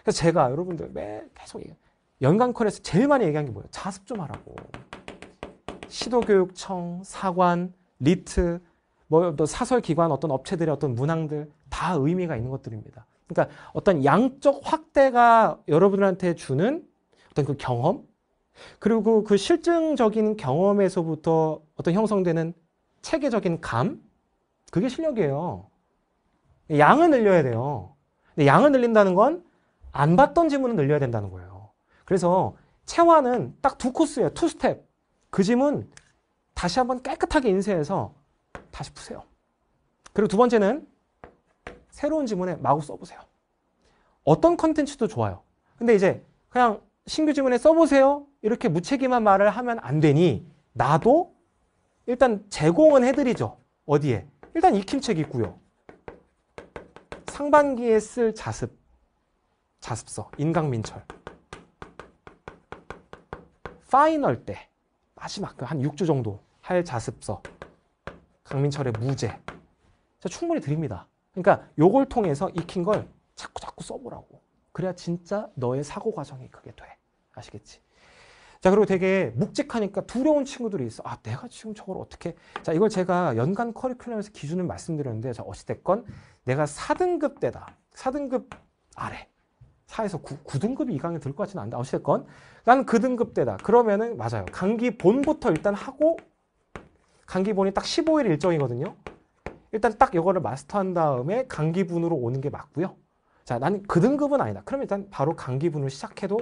A: 그래서 제가 여러분들 매 계속 연간 컬에서 제일 많이 얘기한 게 뭐예요? 자습 좀 하라고. 시도교육청, 사관, 리트, 뭐 사설기관 어떤 업체들의 어떤 문항들 다 의미가 있는 것들입니다. 그러니까 어떤 양적 확대가 여러분한테 들 주는 어떤 그 경험 그리고 그, 그 실증적인 경험에서부터 어떤 형성되는 체계적인 감 그게 실력이에요. 양을 늘려야 돼요. 근데 양을 늘린다는 건 안봤던 지문을 늘려야 된다는 거예요. 그래서 채화는 딱 두 코스예요. 투 스텝. 그 짐은 다시 한번 깨끗하게 인쇄해서 다시 푸세요. 그리고 두 번째는 새로운 지문에 마구 써보세요. 어떤 컨텐츠도 좋아요. 근데 이제 그냥 신규 지문에 써보세요. 이렇게 무책임한 말을 하면 안 되니 나도 일단 제공은 해드리죠. 어디에? 일단 익힘책 있고요. 상반기에 쓸 자습, 자습서, 인강민철. 파이널 때 마지막 그 한 6주 정도 할 자습서 강민철의 무죄 제가 충분히 드립니다. 그러니까 요걸 통해서 익힌 걸 자꾸 자꾸 써보라고. 그래야 진짜 너의 사고 과정이 그게 돼. 아시겠지? 자 그리고 되게 묵직하니까 두려운 친구들이 있어. 아 내가 지금 저걸 어떻게? 자 이걸 제가 연간 커리큘럼에서 기준을 말씀드렸는데 자 어찌됐건 내가 4등급 때다. 4등급 아래. 4에서 9, 9등급이 이 강에 들 것 같지는 않은데 어찌됐건 나는 그 등급 때다. 그러면은 맞아요. 강기 본부터 일단 하고 강기 본이 딱 15일 일정이거든요. 일단 딱 이거를 마스터한 다음에 강기분으로 오는 게 맞고요. 자, 나는 그 등급은 아니다. 그럼 일단 바로 강기분을 시작해도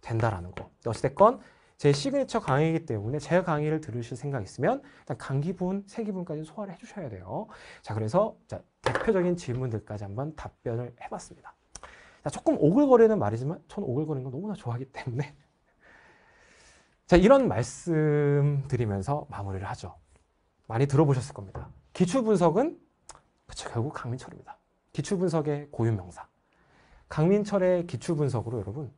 A: 된다라는 거. 어찌됐건 제 시그니처 강의이기 때문에 제 강의를 들으실 생각 있으면 일단 강기분, 세기분까지 소화를 해주셔야 돼요. 자, 그래서 자, 대표적인 질문들까지 한번 답변을 해봤습니다. 자, 조금 오글거리는 말이지만 전 오글거리는 거 너무나 좋아하기 때문에 자, 이런 말씀 드리면서 마무리를 하죠. 많이 들어보셨을 겁니다. 기출 분석은 그쵸, 결국 강민철입니다. 기출 분석의 고유명사. 강민철의 기출 분석으로 여러분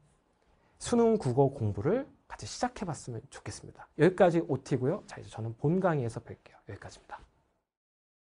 A: 수능 국어 공부를 같이 시작해봤으면 좋겠습니다. 여기까지 OT고요. 자 이제 저는 본 강의에서 뵐게요. 여기까지입니다.